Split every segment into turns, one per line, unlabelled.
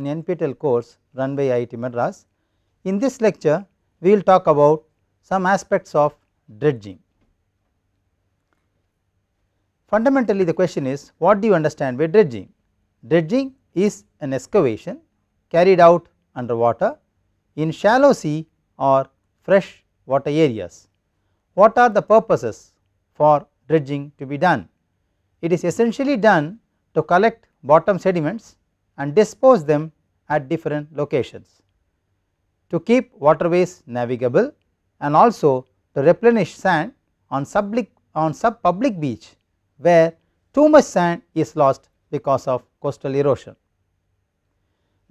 an NPTEL course run by IIT Madras. In this lecture, we will talk about some aspects of dredging. Fundamentally, the question is what do you understand by dredging? Dredging is an excavation carried out underwater in shallow sea or fresh water areas. What are the purposes for dredging to be done? It is essentially done to collect bottom sediments and dispose them at different locations to keep waterways navigable and also to replenish sand on public on sub public beach where too much sand is lost because of coastal erosion.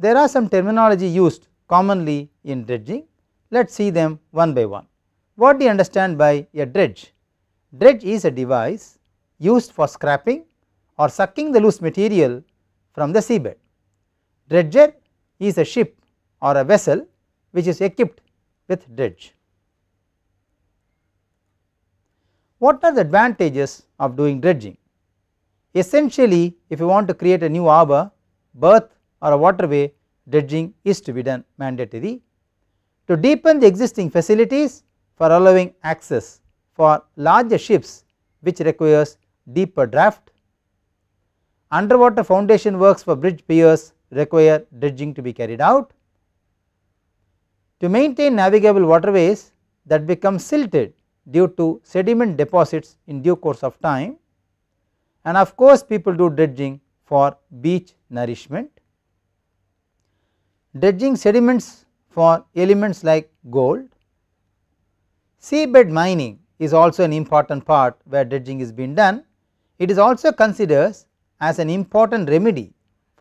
There are some terminology used commonly in dredging. Let us see them one by one. What do you understand by a dredge? Dredge is a device used for scraping or sucking the loose material from the seabed. Dredger is a ship or a vessel which is equipped with dredge. What are the advantages of doing dredging? Essentially if you want to create a new harbour, berth or a waterway dredging is to be done mandatory to deepen the existing facilities for allowing access for larger ships which requires deeper draft. Underwater foundation works for bridge piers require dredging to be carried out. To maintain navigable waterways that become silted due to sediment deposits in due course of time and of course people do dredging for beach nourishment. Dredging sediments for elements like gold. Seabed mining is also an important part where dredging is being done. It is also considered as an important remedy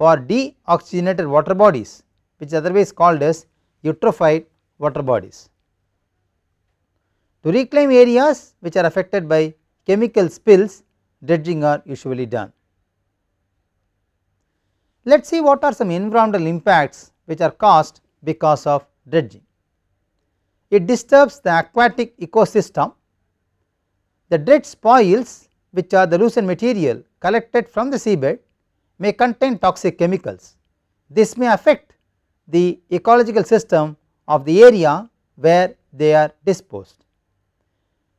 for deoxygenated water bodies which otherwise called as eutrophied water bodies. To reclaim areas which are affected by chemical spills dredging are usually done. Let us see what are some environmental impacts which are caused because of dredging. It disturbs the aquatic ecosystem. The dredge spoils which are the loosened material collected from the seabed may contain toxic chemicals. This may affect the ecological system of the area where they are disposed.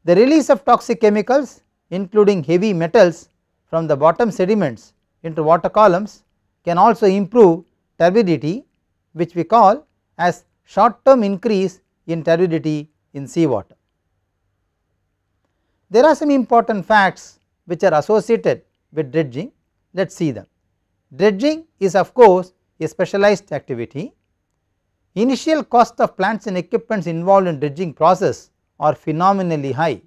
The release of toxic chemicals including heavy metals from the bottom sediments into water columns can also improve turbidity which we call as short term increase in turbidity in seawater. There are some important facts which are associated with dredging, let us see them. Dredging is of course a specialized activity. Initial cost of plants and equipments involved in dredging process are phenomenally high.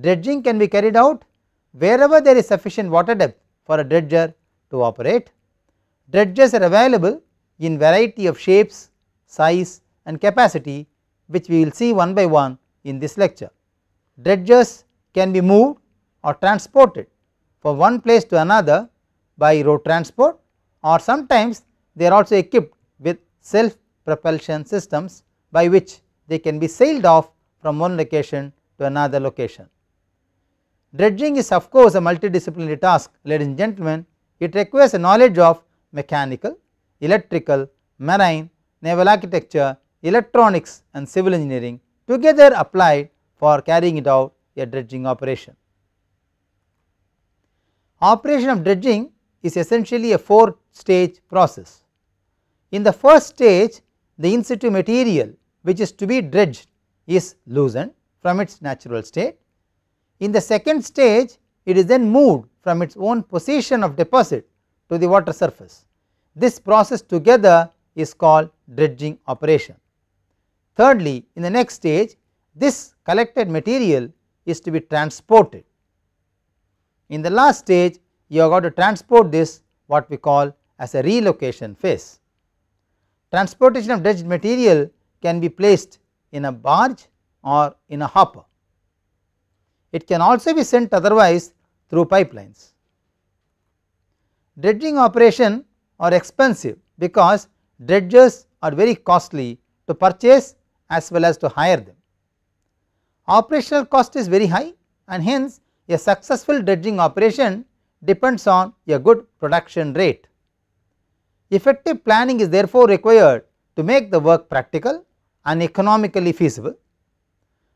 Dredging can be carried out wherever there is sufficient water depth for a dredger to operate. Dredgers are available in variety of shapes, size and capacity which we will see one by one in this lecture. Dredgers can be moved or transported from one place to another by road transport or sometimes they are also equipped with self propulsion systems by which they can be sailed off from one location to another location. Dredging is of course a multidisciplinary task ladies and gentlemen, it requires a knowledge of mechanical, electrical, marine, naval architecture, electronics and civil engineering together applied for carrying it out a dredging operation. Operation of dredging is essentially a 4 stage process. In the first stage the in situ material which is to be dredged is loosened from its natural state. In the second stage it is then moved from its own position of deposit to the water surface. This process together is called dredging operation. Thirdly, in the next stage this collected material is to be transported. In the last stage you have got to transport this what we call as a relocation phase. Transportation of dredged material can be placed in a barge or in a hopper. It can also be sent otherwise through pipelines. Dredging operation are expensive because dredgers are very costly to purchase as well as to hire them. Operational cost is very high and hence a successful dredging operation depends on a good production rate. Effective planning is therefore required to make the work practical and economically feasible.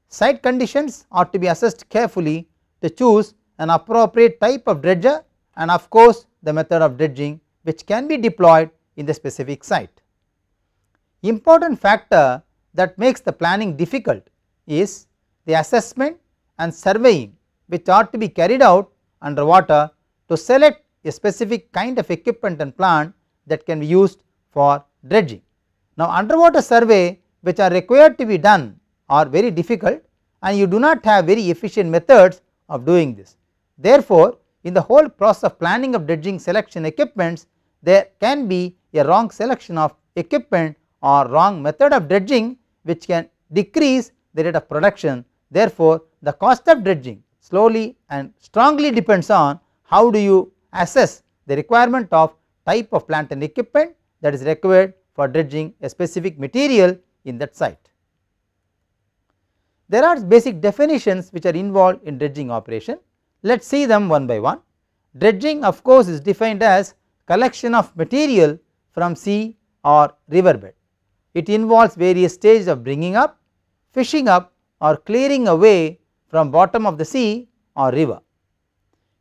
Site conditions are to be assessed carefully to choose an appropriate type of dredger and of course, the method of dredging which can be deployed in the specific site. Important factor that makes the planning difficult is the assessment and surveying which are to be carried out underwater to select a specific kind of equipment and plant that can be used for dredging. Now, underwater survey which are required to be done are very difficult and you do not have very efficient methods of doing this. Therefore, in the whole process of planning of dredging selection equipments there can be a wrong selection of equipment or wrong method of dredging which can decrease the rate of production. Therefore, the cost of dredging slowly and strongly depends on how do you assess the requirement of type of plant and equipment that is required for dredging a specific material in that site. There are basic definitions which are involved in dredging operation. Let us see them one by one. Dredging of course is defined as collection of material from sea or riverbed. It involves various stages of bringing up, fishing up or clearing away from bottom of the sea or river.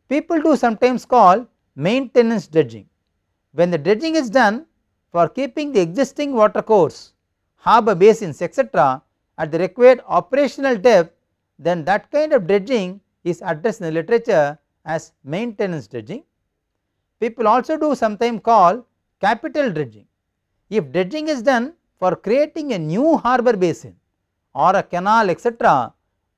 People do sometimes call maintenance dredging. When the dredging is done for keeping the existing water course, harbour basins etc. at the required operational depth then that kind of dredging is addressed in the literature as maintenance dredging. People also do sometimes call capital dredging. If dredging is done for creating a new harbour basin or a canal etc.,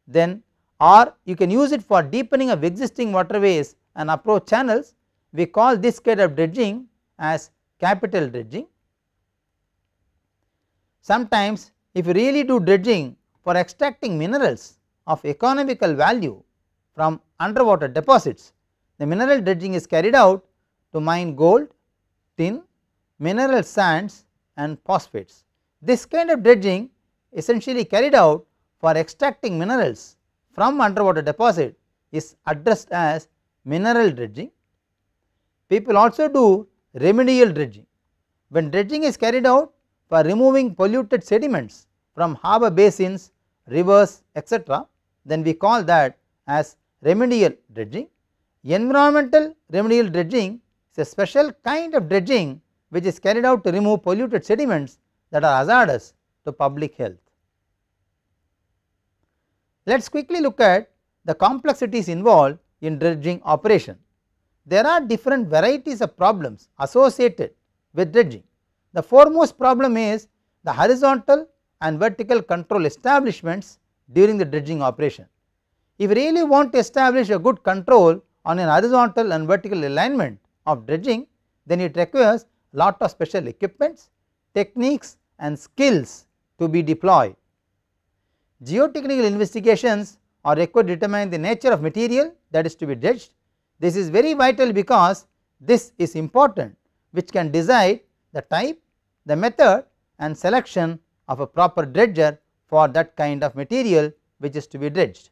then or you can use it for deepening of existing waterways and approach channels we call this kind of dredging as capital dredging. Sometimes if you really do dredging for extracting minerals of economical value from underwater deposits the mineral dredging is carried out to mine gold, tin, mineral sands and phosphates. This kind of dredging essentially carried out for extracting minerals from underwater deposit is addressed as mineral dredging. People also do remedial dredging. When dredging is carried out for removing polluted sediments from harbour basins, rivers etc., then we call that as remedial dredging. Environmental remedial dredging is a special kind of dredging which is carried out to remove polluted sediments that are hazardous to public health. Let us quickly look at the complexities involved in dredging operation. There are different varieties of problems associated with dredging. The foremost problem is the horizontal and vertical control establishments during the dredging operation. If you really want to establish a good control on an horizontal and vertical alignment of dredging, then it requires lot of special equipments, techniques and skills to be deployed Geotechnical investigations are required to determine the nature of material that is to be dredged. This is very vital because this is important which can decide the type, the method and selection of a proper dredger for that kind of material which is to be dredged.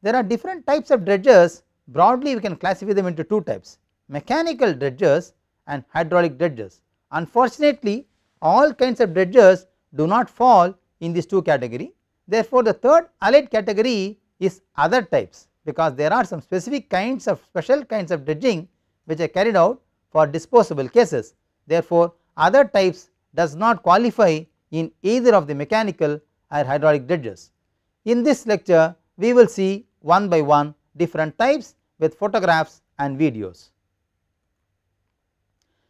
There are different types of dredgers broadly we can classify them into two types mechanical dredgers and hydraulic dredgers. Unfortunately, all kinds of dredgers do not fall in these two category. Therefore, the third allied category is other types because there are some specific kinds of special kinds of dredging which are carried out for disposable cases. Therefore, other types does not qualify in either of the mechanical or hydraulic dredges. In this lecture, we will see one by one different types with photographs and videos.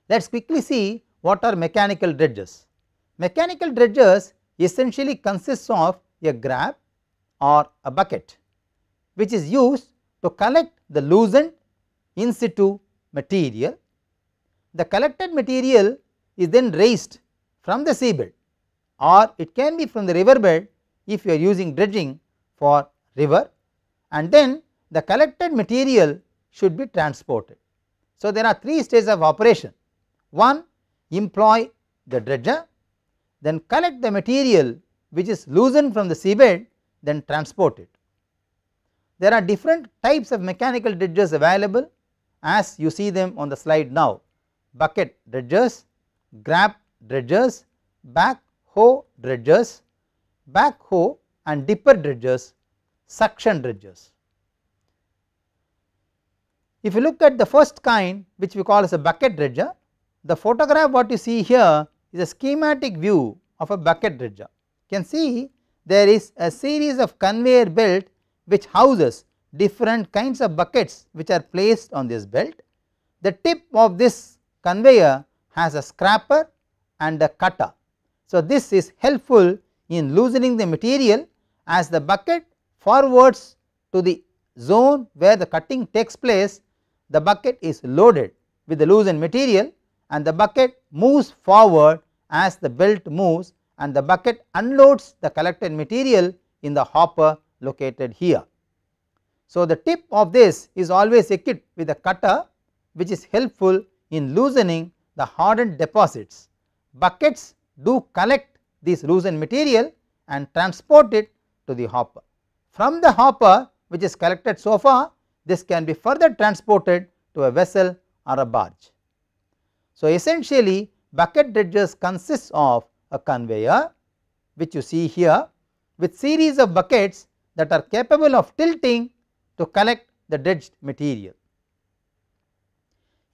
Let us quickly see what are mechanical dredges. Mechanical dredges essentially consists of a grab or a bucket which is used to collect the loosened in situ material. The collected material is then raised from the seabed or it can be from the riverbed if you are using dredging for river and then the collected material should be transported. So, there are three stages of operation. One employ the dredger then collect the material which is loosened from the seabed then transport it. There are different types of mechanical dredgers available as you see them on the slide now bucket dredgers, grab dredgers, backhoe dredgers, backhoe and dipper dredgers, suction dredgers. If you look at the first kind which we call as a bucket dredger, the photograph what you see here is a schematic view of a bucket dredger. You can see there is a series of conveyor belt which houses different kinds of buckets which are placed on this belt. The tip of this conveyor has a scraper and a cutter. So, this is helpful in loosening the material as the bucket forwards to the zone where the cutting takes place, the bucket is loaded with the loosened material and the bucket moves forward as the belt moves and the bucket unloads the collected material in the hopper located here. So, the tip of this is always equipped with a cutter which is helpful in loosening the hardened deposits. Buckets do collect this loosened material and transport it to the hopper. From the hopper which is collected so far, this can be further transported to a vessel or a barge. So, essentially bucket dredgers consists of a conveyor which you see here with series of buckets that are capable of tilting to collect the dredged material.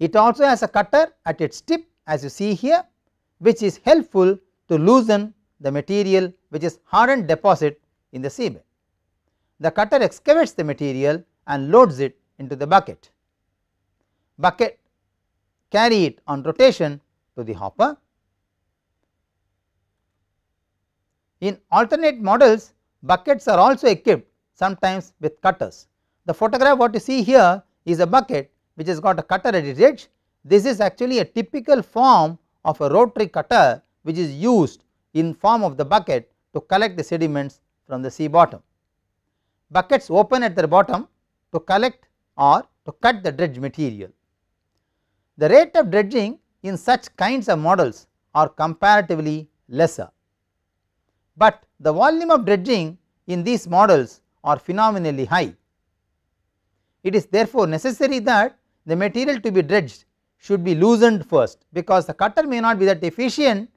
It also has a cutter at its tip as you see here which is helpful to loosen the material which is hardened deposit in the seabed. The cutter excavates the material and loads it into the bucket. Bucket carry it on rotation to the hopper. In alternate models, buckets are also equipped sometimes with cutters. The photograph what you see here is a bucket which has got a cutter at its edge. This is actually a typical form of a rotary cutter which is used in form of the bucket to collect the sediments from the sea bottom. Buckets open at their bottom to collect or to cut the dredge material. The rate of dredging in such kinds of models are comparatively lesser, but the volume of dredging in these models are phenomenally high. It is therefore necessary that the material to be dredged should be loosened first because the cutter may not be that efficient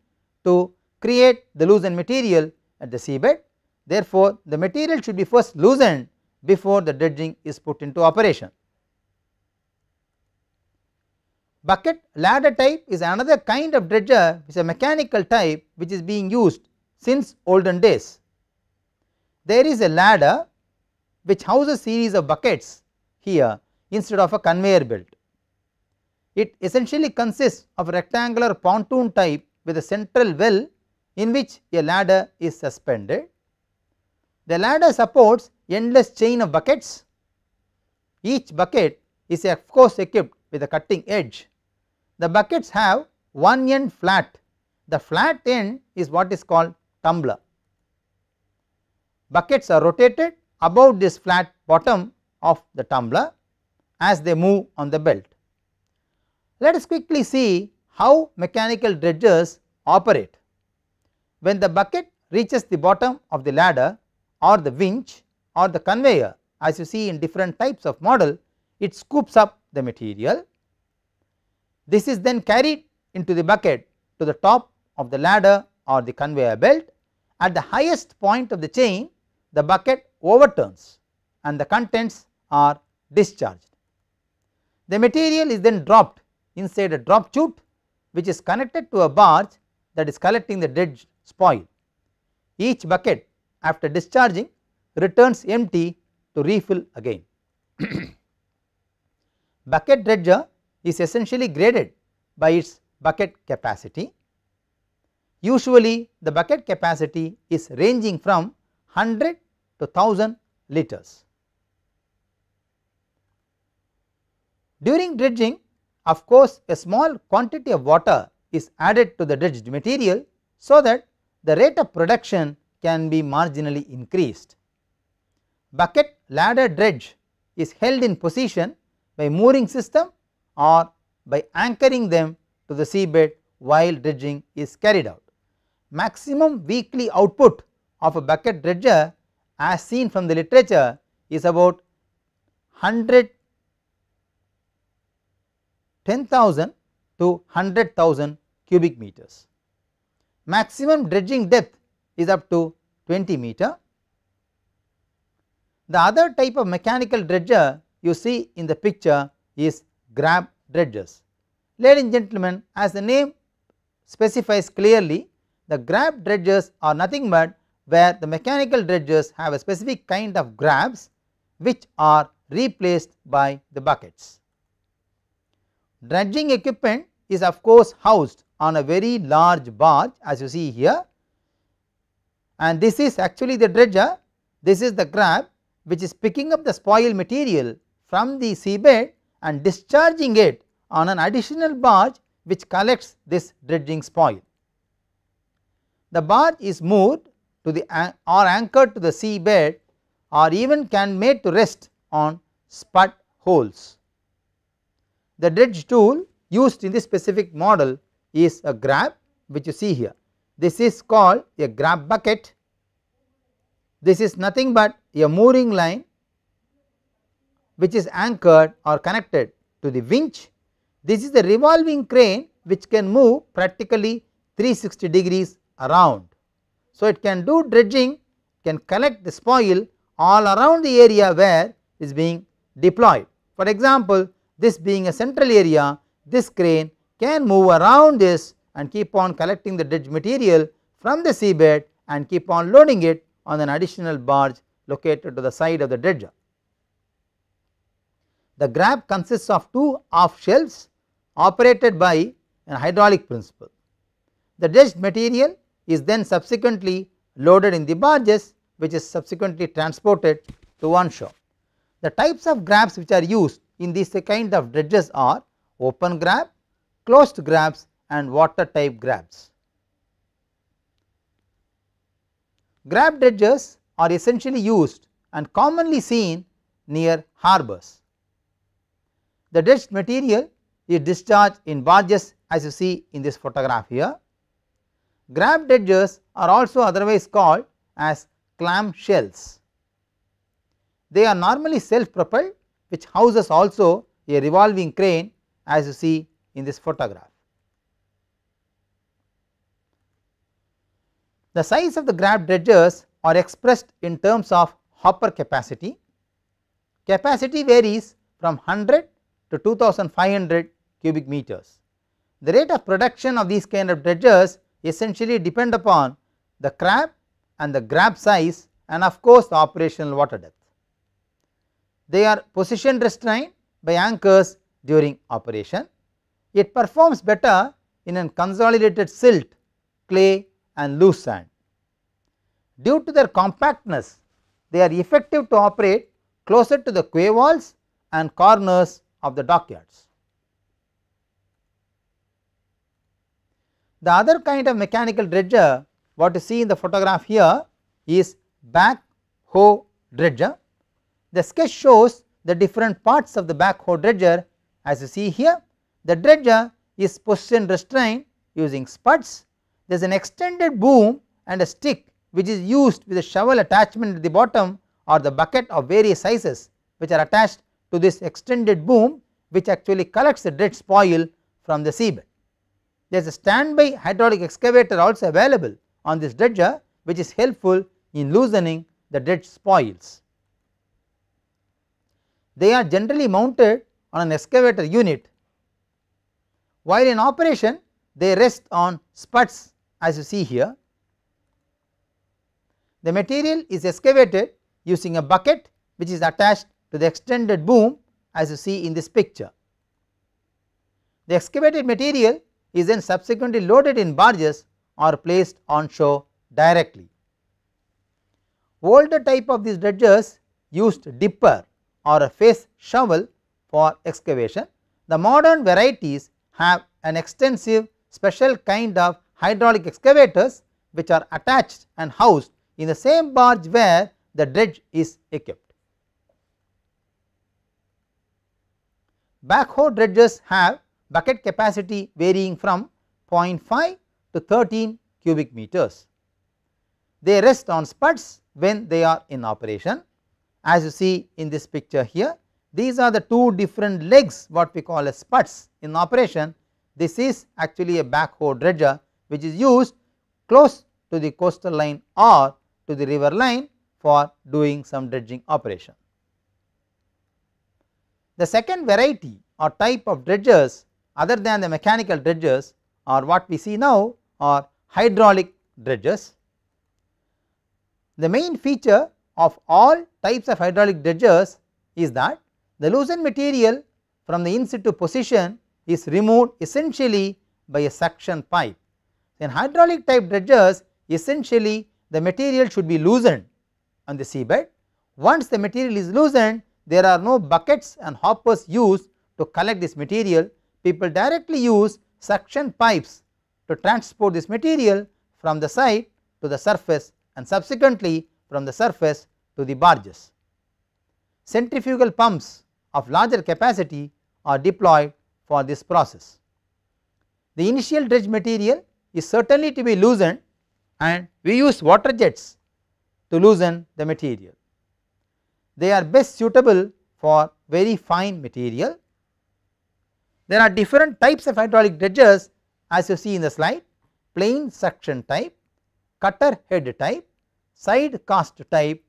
to create the loosened material at the seabed. Therefore, the material should be first loosened before the dredging is put into operation. Bucket ladder type is another kind of dredger which is a mechanical type which is being used since olden days. There is a ladder which houses series of buckets here instead of a conveyor belt. It essentially consists of a rectangular pontoon type with a central well in which a ladder is suspended. The ladder supports endless chain of buckets. Each bucket is of course equipped with a cutting edge the buckets have one end flat, the flat end is what is called tumbler. Buckets are rotated about this flat bottom of the tumbler as they move on the belt. Let us quickly see how mechanical dredgers operate. When the bucket reaches the bottom of the ladder or the winch or the conveyor as you see in different types of model, it scoops up the material this is then carried into the bucket to the top of the ladder or the conveyor belt. At the highest point of the chain, the bucket overturns and the contents are discharged. The material is then dropped inside a drop chute which is connected to a barge that is collecting the dredged spoil. Each bucket after discharging returns empty to refill again. bucket dredger is essentially graded by its bucket capacity. Usually the bucket capacity is ranging from 100 to 1000 litres. During dredging of course a small quantity of water is added to the dredged material so that the rate of production can be marginally increased. Bucket ladder dredge is held in position by mooring system or by anchoring them to the seabed while dredging is carried out. Maximum weekly output of a bucket dredger as seen from the literature is about 100 10,000 to 100,000 cubic meters. Maximum dredging depth is up to 20 meter. The other type of mechanical dredger you see in the picture is grab dredges, Ladies and gentlemen as the name specifies clearly the grab dredges are nothing but where the mechanical dredges have a specific kind of grabs which are replaced by the buckets. Dredging equipment is of course housed on a very large barge as you see here and this is actually the dredger, this is the grab which is picking up the spoil material from the seabed and discharging it on an additional barge which collects this dredging spoil. The barge is moored to the or anchored to the seabed or even can made to rest on spud holes. The dredge tool used in this specific model is a grab which you see here. This is called a grab bucket. This is nothing but a mooring line which is anchored or connected to the winch. This is the revolving crane which can move practically 360 degrees around. So, it can do dredging, can collect the spoil all around the area where is being deployed. For example, this being a central area, this crane can move around this and keep on collecting the dredge material from the seabed and keep on loading it on an additional barge located to the side of the dredger. The grab consists of two off shelves operated by an hydraulic principle. The dredged material is then subsequently loaded in the barges which is subsequently transported to one shore. The types of grabs which are used in these kind of dredges are open grab, closed grabs and water type grabs. Grab dredges are essentially used and commonly seen near harbours. The dredged material is discharged in barges as you see in this photograph here. Grab dredgers are also otherwise called as clam shells. They are normally self propelled which houses also a revolving crane as you see in this photograph. The size of the grab dredgers are expressed in terms of hopper capacity. Capacity varies from 100 to 2500 cubic meters. The rate of production of these kind of dredgers essentially depend upon the crab and the grab size and of course, the operational water depth. They are position restrained by anchors during operation. It performs better in a consolidated silt, clay and loose sand. Due to their compactness, they are effective to operate closer to the quay walls and corners of the dockyards. The other kind of mechanical dredger what you see in the photograph here is backhoe dredger. The sketch shows the different parts of the backhoe dredger as you see here. The dredger is position restrained using spuds. There is an extended boom and a stick which is used with a shovel attachment at the bottom or the bucket of various sizes which are attached to this extended boom which actually collects the dead spoil from the seabed. There is a standby hydraulic excavator also available on this dredger which is helpful in loosening the dredge spoils. They are generally mounted on an excavator unit while in operation they rest on spuds as you see here. The material is excavated using a bucket which is attached to the extended boom as you see in this picture. The excavated material is then subsequently loaded in barges or placed on shore directly. Older type of these dredgers used dipper or a face shovel for excavation. The modern varieties have an extensive special kind of hydraulic excavators which are attached and housed in the same barge where the dredge is equipped. Backhoe dredges have bucket capacity varying from 0.5 to 13 cubic meters. They rest on spuds when they are in operation. As you see in this picture here, these are the two different legs what we call as spuds in operation. This is actually a backhoe dredger which is used close to the coastal line or to the river line for doing some dredging operation. The second variety or type of dredgers other than the mechanical dredgers or what we see now are hydraulic dredgers. The main feature of all types of hydraulic dredgers is that the loosened material from the in situ position is removed essentially by a suction pipe. In hydraulic type dredgers essentially the material should be loosened on the seabed. Once the material is loosened there are no buckets and hoppers used to collect this material, people directly use suction pipes to transport this material from the site to the surface and subsequently from the surface to the barges. Centrifugal pumps of larger capacity are deployed for this process. The initial dredge material is certainly to be loosened and we use water jets to loosen the material they are best suitable for very fine material. There are different types of hydraulic dredgers as you see in the slide plain suction type, cutter head type, side cast type,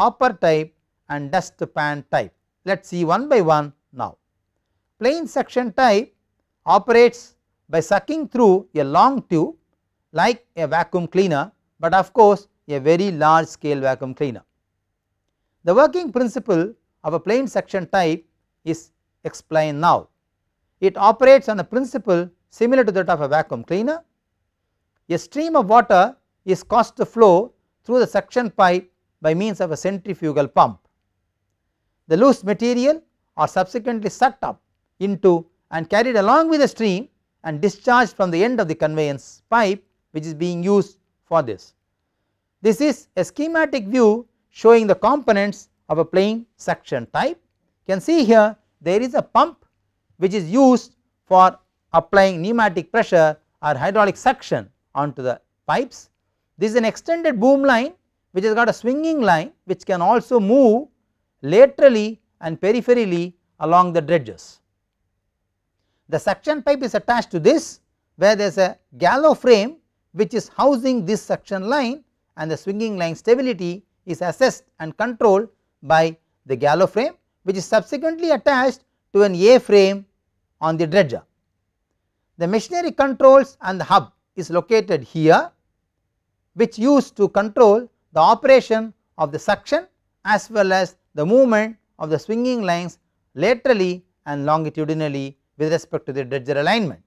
hopper type and dust pan type. Let us see one by one now. Plain suction type operates by sucking through a long tube like a vacuum cleaner, but of course, a very large scale vacuum cleaner. The working principle of a plane section type is explained now. It operates on a principle similar to that of a vacuum cleaner. A stream of water is caused to flow through the suction pipe by means of a centrifugal pump. The loose material are subsequently sucked up into and carried along with the stream and discharged from the end of the conveyance pipe which is being used for this. This is a schematic view showing the components of a plane suction type. You can see here there is a pump which is used for applying pneumatic pressure or hydraulic suction onto the pipes. This is an extended boom line which has got a swinging line which can also move laterally and peripherally along the dredges. The suction pipe is attached to this where there is a gallow frame which is housing this suction line and the swinging line stability is assessed and controlled by the gallow frame which is subsequently attached to an A frame on the dredger. The machinery controls and the hub is located here which used to control the operation of the suction as well as the movement of the swinging lines laterally and longitudinally with respect to the dredger alignment.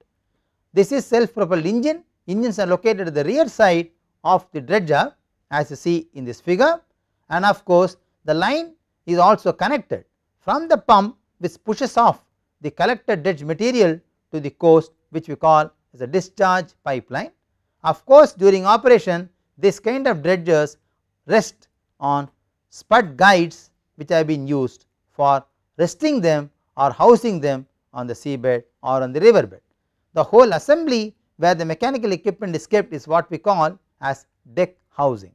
This is self propelled engine, engines are located at the rear side of the dredger as you see in this figure and of course the line is also connected from the pump which pushes off the collected dredge material to the coast which we call as a discharge pipeline. Of course, during operation this kind of dredgers rest on spud guides which have been used for resting them or housing them on the seabed or on the riverbed. The whole assembly where the mechanical equipment is kept is what we call as deck housing.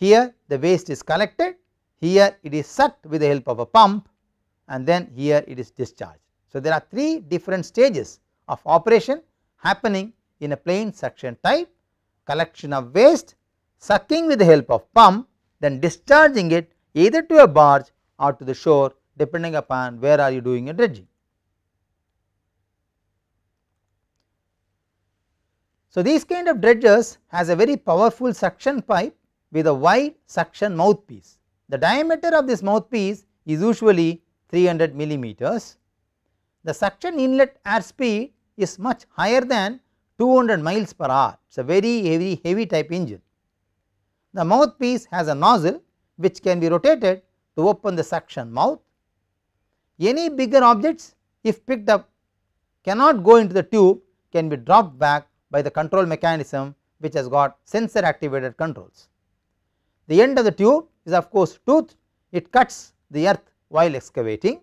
Here the waste is collected, here it is sucked with the help of a pump and then here it is discharged. So, there are three different stages of operation happening in a plain suction type collection of waste, sucking with the help of pump then discharging it either to a barge or to the shore depending upon where are you doing your dredging. So, these kind of dredgers has a very powerful suction pipe with a wide suction mouthpiece. The diameter of this mouthpiece is usually 300 millimeters. The suction inlet air speed is much higher than 200 miles per hour, it is a very heavy, heavy type engine. The mouthpiece has a nozzle which can be rotated to open the suction mouth. Any bigger objects if picked up cannot go into the tube can be dropped back by the control mechanism which has got sensor activated controls. The end of the tube is of course tooth. it cuts the earth while excavating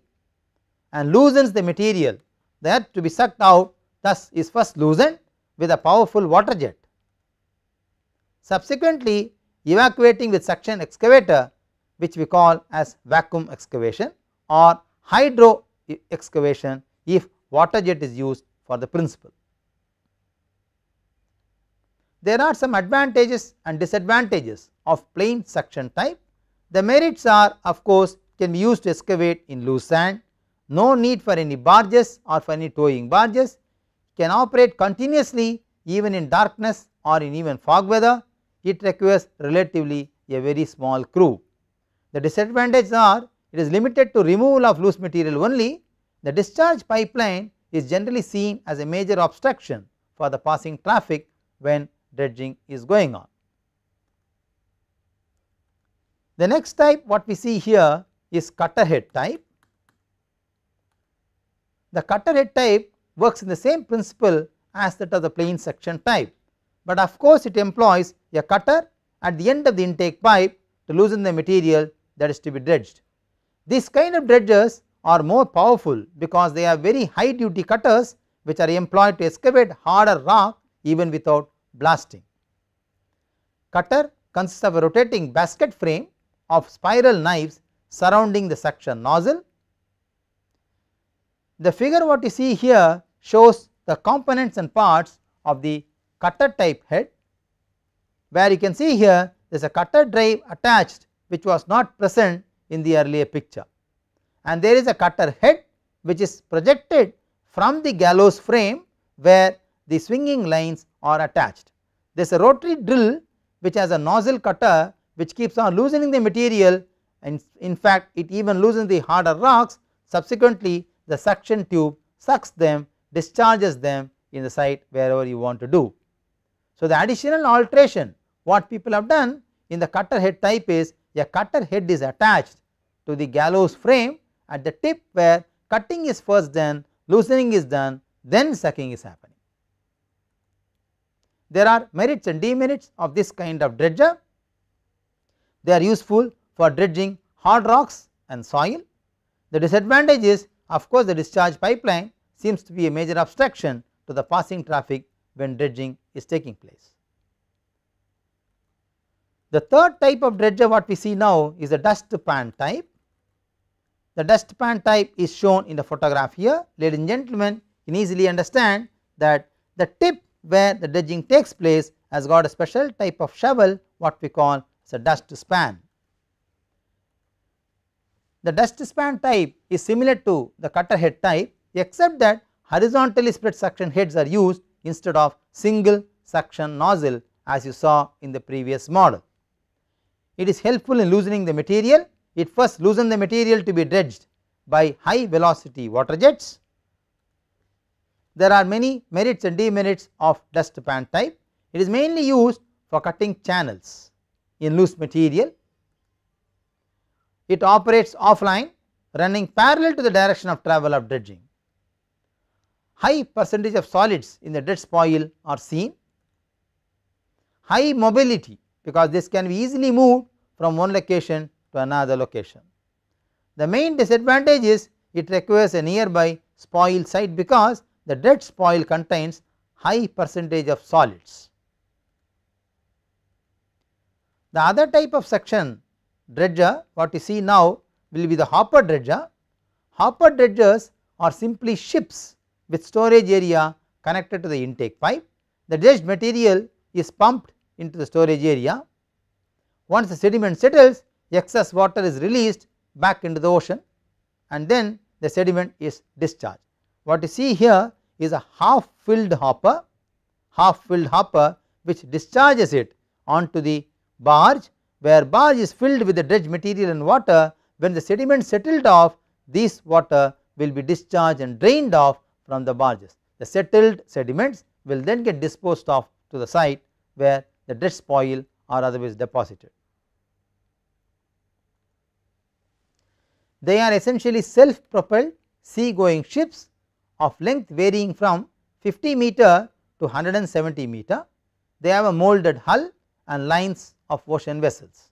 and loosens the material that to be sucked out thus is first loosened with a powerful water jet. Subsequently evacuating with suction excavator which we call as vacuum excavation or hydro excavation if water jet is used for the principle there are some advantages and disadvantages of plain suction type. The merits are of course, can be used to excavate in loose sand, no need for any barges or for any towing barges, can operate continuously even in darkness or in even fog weather, it requires relatively a very small crew. The disadvantages are it is limited to removal of loose material only, the discharge pipeline is generally seen as a major obstruction for the passing traffic when dredging is going on. The next type what we see here is cutter head type. The cutter head type works in the same principle as that of the plane section type, but of course it employs a cutter at the end of the intake pipe to loosen the material that is to be dredged. These kind of dredgers are more powerful because they are very high duty cutters which are employed to excavate harder rock even without blasting. Cutter consists of a rotating basket frame of spiral knives surrounding the suction nozzle. The figure what you see here shows the components and parts of the cutter type head where you can see here there is a cutter drive attached which was not present in the earlier picture and there is a cutter head which is projected from the gallows frame where the swinging lines are attached. There is a rotary drill which has a nozzle cutter which keeps on loosening the material and in fact it even loosens the harder rocks subsequently the suction tube sucks them discharges them in the site wherever you want to do. So, the additional alteration what people have done in the cutter head type is a cutter head is attached to the gallows frame at the tip where cutting is first done, loosening is done, then sucking is happening. There are merits and demerits of this kind of dredger. They are useful for dredging hard rocks and soil. The disadvantage is of course, the discharge pipeline seems to be a major obstruction to the passing traffic when dredging is taking place. The third type of dredger what we see now is the dust pan type. The dust pan type is shown in the photograph here. Ladies and gentlemen, you can easily understand that the tip where the dredging takes place has got a special type of shovel what we call as a dust span. The dust span type is similar to the cutter head type except that horizontally spread suction heads are used instead of single suction nozzle as you saw in the previous model. It is helpful in loosening the material, it first loosens the material to be dredged by high velocity water jets there are many merits and demerits of dust pan type. It is mainly used for cutting channels in loose material. It operates offline running parallel to the direction of travel of dredging. High percentage of solids in the dredge spoil are seen. High mobility because this can be easily moved from one location to another location. The main disadvantage is it requires a nearby spoil site because the dead spoil contains high percentage of solids. The other type of section dredger what you see now will be the hopper dredger. Hopper dredgers are simply ships with storage area connected to the intake pipe. The dredged material is pumped into the storage area. Once the sediment settles excess water is released back into the ocean and then the sediment is discharged. What you see here is a half filled hopper, half filled hopper which discharges it onto the barge where barge is filled with the dredge material and water when the sediment settled off this water will be discharged and drained off from the barges. The settled sediments will then get disposed off to the site where the dredge spoil are otherwise deposited. They are essentially self propelled sea-going ships of length varying from 50 meter to 170 meter. They have a molded hull and lines of ocean vessels.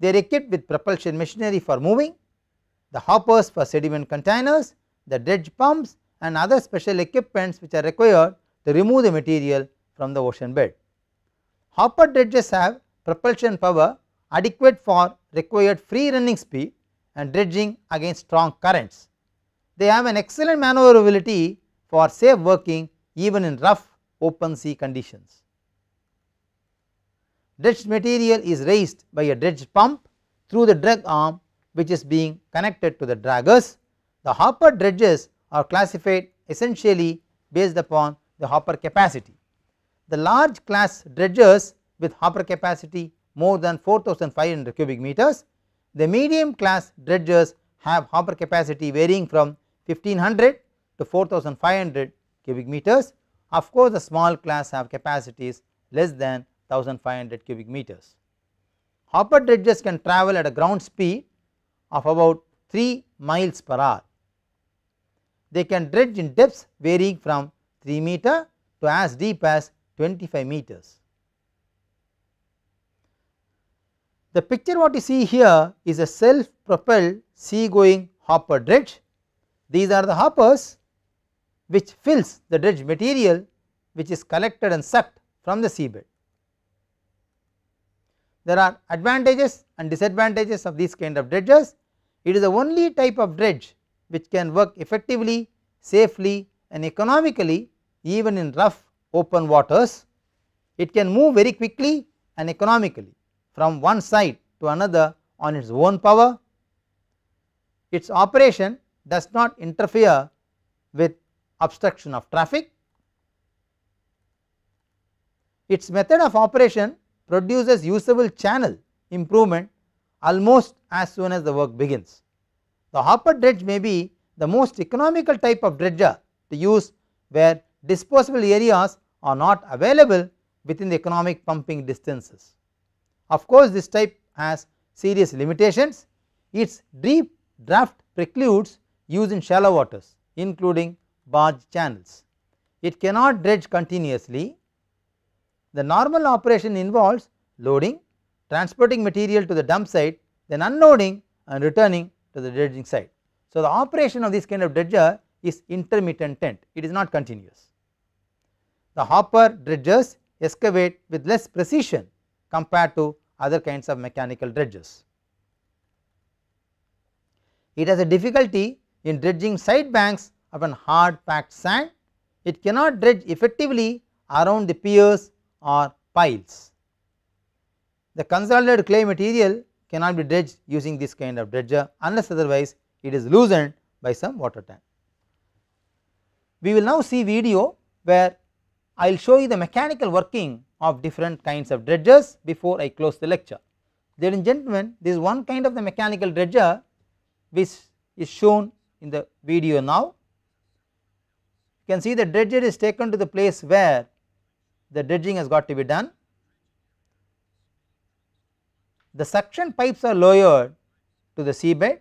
They are equipped with propulsion machinery for moving, the hoppers for sediment containers, the dredge pumps and other special equipments which are required to remove the material from the ocean bed. Hopper dredges have propulsion power adequate for required free running speed and dredging against strong currents they have an excellent maneuverability for safe working even in rough open sea conditions. Dredged material is raised by a dredge pump through the drag arm which is being connected to the draggers. The hopper dredges are classified essentially based upon the hopper capacity. The large class dredgers with hopper capacity more than 4500 cubic meters, the medium class dredgers have hopper capacity varying from 1500 to 4500 cubic meters. Of course, the small class have capacities less than 1500 cubic meters. Hopper dredges can travel at a ground speed of about 3 miles per hour. They can dredge in depths varying from 3 meter to as deep as 25 meters. The picture what you see here is a self propelled sea going hopper dredge these are the hoppers which fills the dredge material which is collected and sucked from the seabed. There are advantages and disadvantages of these kind of dredges. It is the only type of dredge which can work effectively, safely and economically even in rough open waters. It can move very quickly and economically from one side to another on its own power. Its operation does not interfere with obstruction of traffic. Its method of operation produces usable channel improvement almost as soon as the work begins. The hopper dredge may be the most economical type of dredger to use where disposable areas are not available within the economic pumping distances. Of course, this type has serious limitations, its deep draft precludes used in shallow waters including barge channels. It cannot dredge continuously. The normal operation involves loading, transporting material to the dump site, then unloading and returning to the dredging site. So, the operation of this kind of dredger is intermittent, it is not continuous. The hopper dredgers excavate with less precision compared to other kinds of mechanical dredgers. It has a difficulty in dredging side banks of an hard packed sand, it cannot dredge effectively around the piers or piles. The consolidated clay material cannot be dredged using this kind of dredger unless otherwise it is loosened by some water tank. We will now see video where I will show you the mechanical working of different kinds of dredgers before I close the lecture. Ladies and gentlemen, this is one kind of the mechanical dredger which is shown in the video now. You can see the dredger is taken to the place where the dredging has got to be done. The suction pipes are lowered to the seabed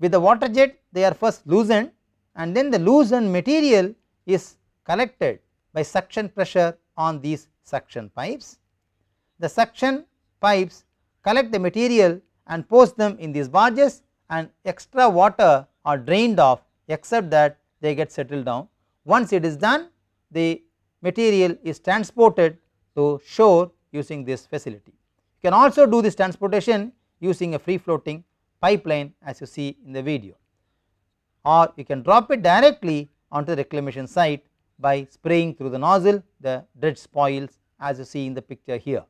with the water jet they are first loosened and then the loosened material is collected by suction pressure on these suction pipes. The suction pipes collect the material and post them in these barges and extra water or drained off except that they get settled down. Once it is done the material is transported to shore using this facility. You can also do this transportation using a free floating pipeline as you see in the video or you can drop it directly onto the reclamation site by spraying through the nozzle the dredge spoils as you see in the picture here.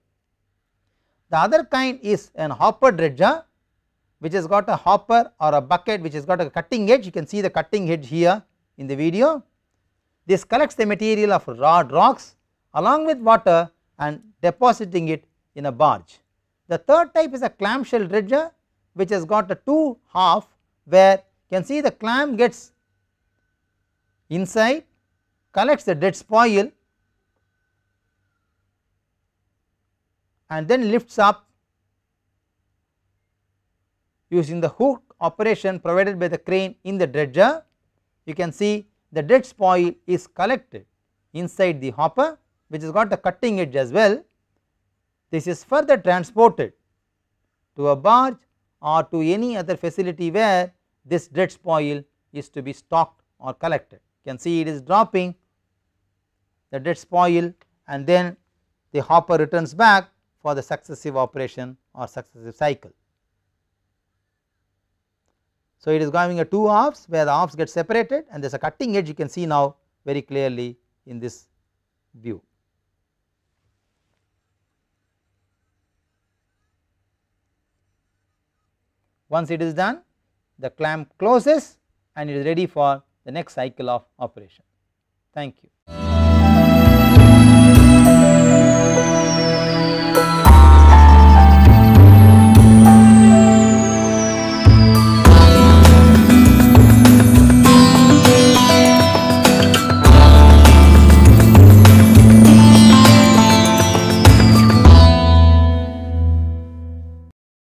The other kind is an hopper dredger which has got a hopper or a bucket which has got a cutting edge you can see the cutting edge here in the video. This collects the material of rod rocks along with water and depositing it in a barge. The third type is a clamshell dredger which has got a two half where you can see the clam gets inside collects the dead spoil and then lifts up using the hook operation provided by the crane in the dredger. You can see the dead spoil is collected inside the hopper which has got a cutting edge as well. This is further transported to a barge or to any other facility where this dead spoil is to be stocked or collected. You can see it is dropping the dead spoil and then the hopper returns back for the successive operation or successive cycle. So, it is having a two halves where the halves get separated and there is a cutting edge you can see now very clearly in this view. Once it is done the clamp closes and it is ready for the next cycle of operation. Thank you.